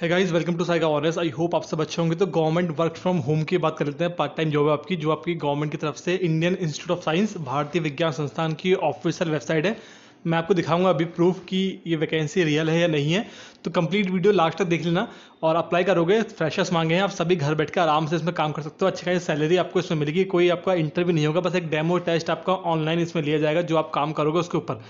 है guys welcome to साइगा honours I hope आप सब अच्छे होंगे तो गवर्नमेंट वर्क फ्रॉम होम की बात कर लेते हैं पार्ट टाइम जॉब है आपकी जो आपकी गवर्नमेंट की तरफ से इंडियन इंस्टीट्यूट ऑफ साइंस भारतीय विज्ञान संस्थान की ऑफिशियल वेबसाइट है मैं आपको दिखाऊंगा अभी प्रूफ कि ये वैकेंसी रियल है या नहीं है तो कंप्लीट वीडियो लास्ट तक देख लेना और अप्लाई करोगे फ्रेशर्स मांगे हैं आप सभी घर बैठकर आराम से इसमें काम कर सकते हो अच्छी खासी सैलरी आपको इसमें मिलेगी कोई आपका इंटरव्यू नहीं होगा बस एक डेमो टेस्ट आपका ऑनलाइन इसमें लिया जाएगा जो आप काम करोगे उसके ऊपर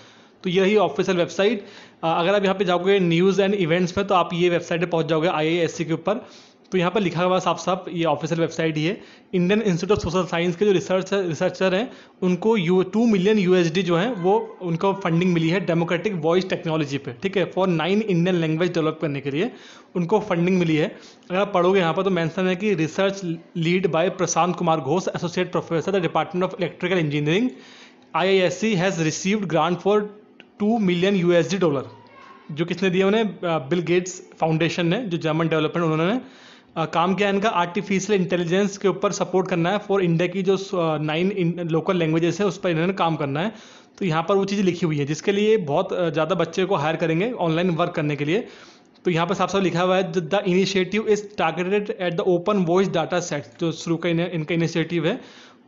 तो यही ऑफिशियल वेबसाइट अगर आप यहाँ पे जाओगे न्यूज़ एंड इवेंट्स में तो आप ये वेबसाइट पर पहुंच जाओगे आई के ऊपर तो यहाँ पर लिखा हुआ साफ साफ ये ऑफिशियल वेबसाइट ही है Indian institute of social science के जो रिसर्च रिसर्चर हैं उनको यू टू मिलियन यू जो है वो उनको फंडिंग मिली है डेमोक्रेटिक वॉइस टेक्नोलॉजी पे ठीक है for nine Indian language develop करने के लिए उनको फंडिंग मिली है अगर आप पढ़ोगे यहाँ पर तो मैंसन है कि research lead by Prashant Kumar Ghosh associate professor the department of electrical engineering I I S C has received grant for two million USD dollar जो किसने दिए उन्हें बिल गेट्स फाउंडेशन ने जो जर्मन डेवलपमेंट उन्होंने काम किया इनका आर्टिफिशियल इंटेलिजेंस के ऊपर सपोर्ट करना है फॉर इंडिया की जो नाइन लोकल लैंग्वेजेस है उस पर इन्होंने काम करना है तो यहाँ पर वो चीज़ लिखी हुई है जिसके लिए बहुत ज़्यादा बच्चे को हायर करेंगे ऑनलाइन वर्क करने के लिए तो यहाँ पर साफ साफ लिखा हुआ है the initiative is targeted at the open voice data set जो शुरू का इनका इनिशिएटिव है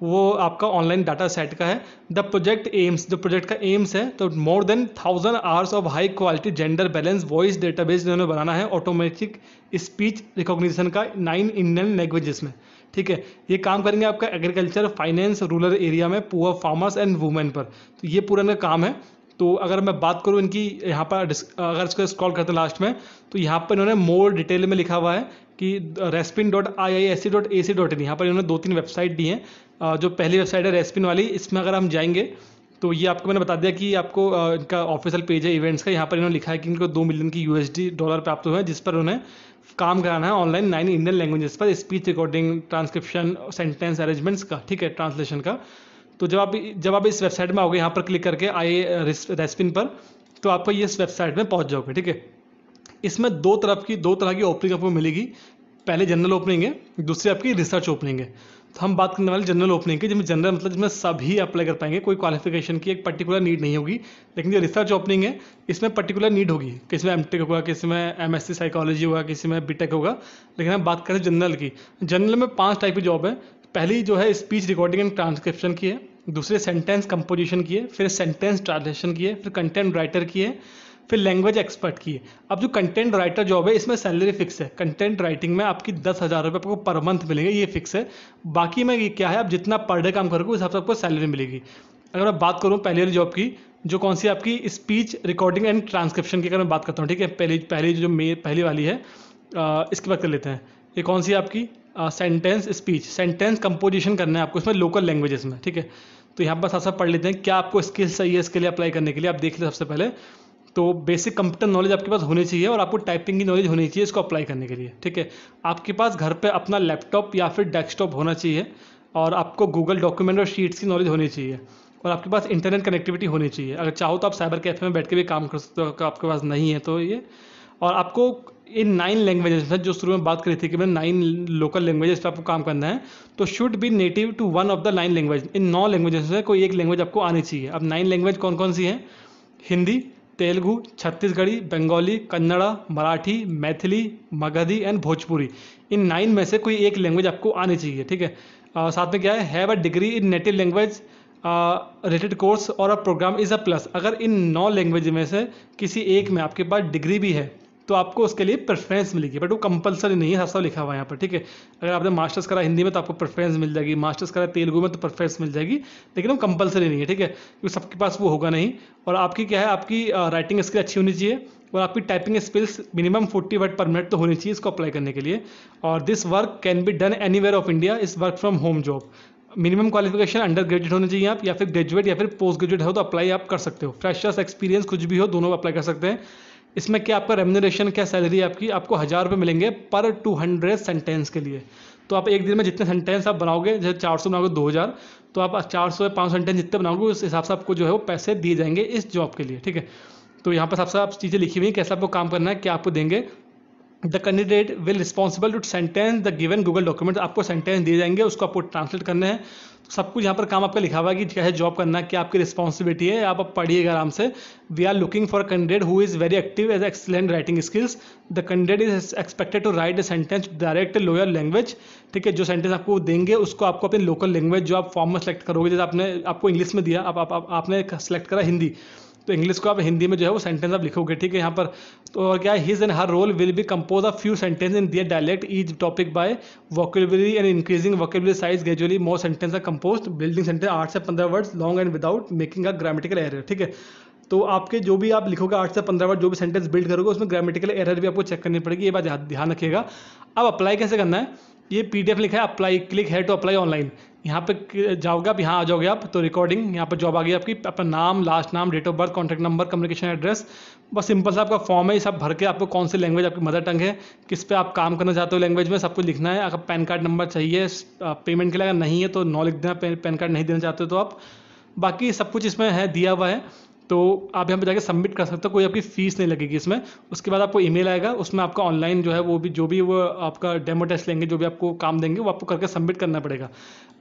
वो आपका ऑनलाइन डाटा सेट का है द प्रोजेक्ट एम्स जो प्रोजेक्ट का एम्स है तो more than thousand hours of high quality gender balance voice database इन्होंने बनाना है ऑटोमेटिक स्पीच रिकॉग्निशन का नाइन इंडियन लैंग्वेजेस में ठीक है ये काम करेंगे आपका एग्रीकल्चर फाइनेंस रूरल एरिया में पुअर फार्मर्स एंड वुमेन पर तो ये पूरा इनका काम है तो अगर मैं बात करूँ इनकी यहाँ पर अगर इसको स्क्रॉल करते हैं लास्ट में तो यहाँ पर इन्होंने मोर डिटेल में लिखा हुआ है कि respin dot I I S C dot A C dot in यहाँ पर इन्होंने दो तीन वेबसाइट दी हैं जो पहली वेबसाइट है रेस्पिन वाली इसमें अगर हम जाएंगे तो ये आपको मैंने बता दिया कि आपको इनका ऑफिशियल पेज है इवेंट्स का यहाँ पर इन्होंने लिखा है कि इनको दो मिलियन की यूएसडी डॉलर प्राप्त हुए हैं जिस पर उन्हें काम कराना है ऑनलाइन नाइन इंडियन लैंग्वेजेस पर speech recording transcription sentence arrangements का ठीक है ट्रांसलेशन का तो जब आप जब आप इस वेबसाइट में आओगे यहाँ पर क्लिक करके आई रेस्पिन पर तो आपको इस वेबसाइट में पहुँच जाओगे ठीक है इसमें दो तरफ की दो तरह की ओपनिंग आपको मिलेगी पहले जनरल ओपनिंग है दूसरी आपकी रिसर्च ओपनिंग है तो हम बात करने वाले जनरल ओपनिंग की जिसमें जनरल मतलब जिसमें सभी अप्लाई कर पाएंगे कोई क्वालिफिकेशन की एक पर्टिकुलर नीड नहीं होगी लेकिन जो रिसर्च ओपनिंग है इसमें पर्टिकुलर नीड होगी किसी में एम टेक होगा किसी में एम एस साइकोलॉजी होगा किसी में बी टेक होगा लेकिन हम बात करें जनरल की जनरल में पाँच टाइप की जॉब है पहली जो है स्पीच रिकॉर्डिंग एंड ट्रांसक्रिप्शन की है दूसरे सेंटेंस कंपोजिशन की है फिर सेंटेंस ट्रांसलेशन की है फिर कंटेंट राइटर की है फिर लैंग्वेज एक्सपर्ट की है अब जो कंटेंट राइटर जॉब है इसमें सैलरी फिक्स है कंटेंट राइटिंग में आपकी दस हज़ार रुपये आपको पर मंथ मिलेंगे ये फिक्स है बाकी में ये क्या है आप जितना पर डे काम करोगे उस हिसाब से आपको सैलरी मिलेगी अगर मैं बात करूँ पहली वाली जॉब की जो कौन सी आपकी स्पीच रिकॉर्डिंग एंड ट्रांसक्रिप्शन की अगर मैं बात करता हूँ ठीक है पहली पहली जो मे पहली वाली है इसकी बात कर लेते हैं ये कौन सी आपकी सेंटेंस स्पीच सेंटेंस कंपोजिशन करना है आपको इसमें लोकल लैंग्वेजेस में ठीक है तो यहाँ पर साथ साथ पढ़ लेते हैं क्या आपको स्किल्स चाहिए इसके लिए अप्लाई करने के लिए आप देख लें सबसे पहले तो बेसिक कंप्यूटर नॉलेज आपके पास होनी चाहिए और आपको टाइपिंग की नॉलेज होनी चाहिए इसको अप्लाई करने के लिए ठीक है आपके पास घर पे अपना लैपटॉप या फिर डेस्कटॉप होना चाहिए और आपको गूगल डॉक्यूमेंट और शीट्स की नॉलेज होनी चाहिए और आपके पास इंटरनेट कनेक्टिविटी होनी चाहिए अगर चाहो तो आप साइबर कैफे में बैठ के भी काम कर सकते हो आपके पास नहीं है तो ये और आपको इन नाइन लैंग्वेजेस में जो शुरू में बात करी थी कि मैं नाइन लोकल लैंग्वेजेस पर आपको काम करना है तो should be native to one of the nine language इन नौ लैंग्वेजेस में कोई एक लैंग्वेज आपको आनी चाहिए अब नाइन लैंग्वेज कौन कौन सी है हिंदी तेलुगु छत्तीसगढ़ी बंगाली कन्नड़ा मराठी मैथिली मगधी एंड भोजपुरी इन नाइन में से कोई एक लैंग्वेज आपको आनी चाहिए ठीक है uh, साथ में क्या है have a degree in native language related course और a programme is a plus अगर इन नौ लैंग्वेज में से किसी एक में आपके पास डिग्री भी है तो आपको उसके लिए प्रेफरेंस मिलेगी बट वो कंपलसरी नहीं है सब लिखा हुआ है यहाँ पर ठीक है अगर आपने मास्टर्स करा हिंदी में तो आपको प्रेफरेंस मिल जाएगी मास्टर्स करा तेलुगू में तो प्रेफरेंस मिल जाएगी लेकिन वो कंपलसरी नहीं है ठीक है क्योंकि सबके पास वो होगा नहीं और आपकी क्या है आपकी राइटिंग स्किल अच्छी होनी चाहिए और आपकी typing skills minimum 40 word per minute तो होनी चाहिए इसको अप्लाई करने के लिए और this work can be done any of India इस work from home job minimum qualification under graduate होनी चाहिए आप या फिर ग्रेजुएट या फिर पोस्ट ग्रेजुएट हो तो अप्लाई आप कर सकते हो फ्रेशर्स एक्सपीरियंस कुछ भी हो दोनों अप्लाई कर सकते हैं इसमें क्या आपका रेमुनरेशन क्या सैलरी आपकी आपको हज़ार रुपये मिलेंगे पर टू हंड्रेड सेंटेंस के लिए तो आप एक दिन में जितने सेंटेंस आप बनाओगे जैसे चार सौ बनाओगे दो हज़ार तो आप चार सौ या पाँच सेंटेंस जितने बनाओगे उस हिसाब से आपको जो है वो पैसे दिए जाएंगे इस जॉब के लिए ठीक है तो यहाँ पर सबसे आप चीज़ें लिखी हुई कैसे आपको काम करना है क्या आपको देंगे the candidate will responsible to sentence the given Google document आपको सेंटेंस दिए जाएंगे उसको आपको ट्रांसलेट करने हैं तो सब कुछ यहाँ पर काम आपका लिखा हुआ है कि है जॉब करना क्या आपकी रिस्पॉन्सिबिलिटी है आप, आप पढ़िएगा आराम से we are looking for candidate who is very active as excellent writing skills the candidate is expected to write the sentence direct lower language ठीक है जो सेंटेंस आपको देंगे उसको आपको अपनी लोकल लैंग्वेज जो आप फॉर्म में सेलेक्ट करोगे जैसे आपने आपको इंग्लिश में दिया आप, आप, आप, आपने सेलेक्ट करा हिंदी तो इंग्लिश को आप हिंदी में जो है वो सेंटेंस आप लिखोगे ठीक है यहाँ पर तो और क्या है his and her role will be compose of few sentence in their dialect is topic by vocabulary and increasing vocabulary size gradually more sentence are compose building sentence आठ से पंद्रह words long and without making a grammatical error ठीक है तो आपके जो भी आप लिखोगे आठ से पंद्रह वर्ड जो भी सेंटेंस बिल्ड करोगे उसमें ग्रामेटिकल एरर भी आपको चेक करनी पड़ेगी ये बात ध्यान रखिएगा अब अप्लाई कैसे करना है ये पी लिखा है apply click here to apply online यहाँ पे जाओगे आप यहाँ आ जाओगे आप तो रिकॉर्डिंग यहाँ पे जॉब आ गई आपकी अपना नाम लास्ट नाम date of birth contact number communication address बस सिंपल सा आपका फॉर्म है ये सब भर के आपको कौन सी लैंग्वेज आपकी मदर टंग है किस पे आप काम करना चाहते हो लैंग्वेज में सब कुछ लिखना है अगर पैन कार्ड नंबर चाहिए पेमेंट के लिए अगर नहीं है तो नॉ लिख देना पैन कार्ड नहीं देना चाहते हो तो आप बाकी सब कुछ इसमें है दिया हुआ है तो आप यहाँ पे जाके सबमिट कर सकते हो कोई आपकी फ़ीस नहीं लगेगी इसमें उसके बाद आपको ईमेल आएगा उसमें आपका ऑनलाइन जो है वो भी जो भी वो आपका डेमो टेस्ट लेंगे जो भी आपको काम देंगे वो आपको करके सबमिट करना पड़ेगा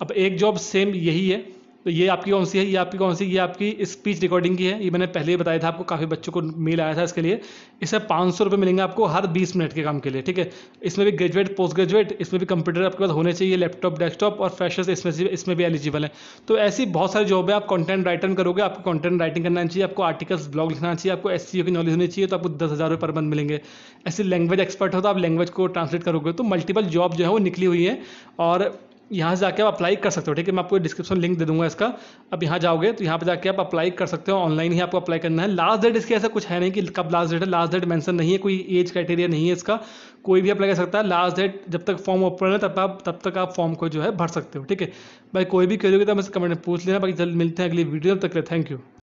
अब एक जॉब सेम यही है तो ये आपकी कौन सी है ये आपकी कौन सी ये आपकी स्पीच रिकॉर्डिंग की है ये मैंने पहले ही बताया था आपको काफ़ी बच्चों को मेल आया था इसके लिए इसे पाँच सौ रुपये मिलेंगे आपको हर बीस मिनट के काम के लिए ठीक है इसमें भी ग्रेजुएट पोस्ट ग्रेजुएट इसमें भी कंप्यूटर आपके पास होने चाहिए लैपटॉप डेस्कटॉप और फ्रेशर्स इसमें इसमें भी एलिजिबल है तो ऐसी बहुत सारी जॉब है आप कॉन्टेंट राइटर करोगे आपको कॉन्टेंट राइटिंग करना चाहिए आपको आर्टिकल्स ब्लॉग लिखना चाहिए आपको एस e की नॉलेज होनी चाहिए तो आपको दस हज़ार रुपये पर मंथ मिलेंगे ऐसे लैंग्वेज एक्सपर्ट हो तो आप लैंग्वेज को ट्रांसलेट करोगे तो मल्टीपल जॉब जो है वो निकली हुई है और यहाँ से जाके आप अप्लाई कर सकते हो ठीक है मैं आपको डिस्क्रिप्शन लिंक दे दूंगा इसका अब यहाँ जाओगे तो यहाँ पे जाके आप अप्लाई कर सकते हो ऑनलाइन ही आपको अप्लाई करना है लास्ट डेट इसके ऐसा कुछ है नहीं कि कब लास्ट डेट है लास्ट डेट मेंशन नहीं है कोई एज क्राइटेरिया नहीं है इसका कोई भी अप्लाई कर सकता है लास्ट डेट जब तक फॉर्म ओपन है तब आप तब तक आप फॉर्म को जो है भर सकते हो ठीक है भाई कोई भी क्वेरी होगी तो कमेंट में पूछ लेना बाकी जल्द मिलते हैं अगली वीडियो तक थैंक यू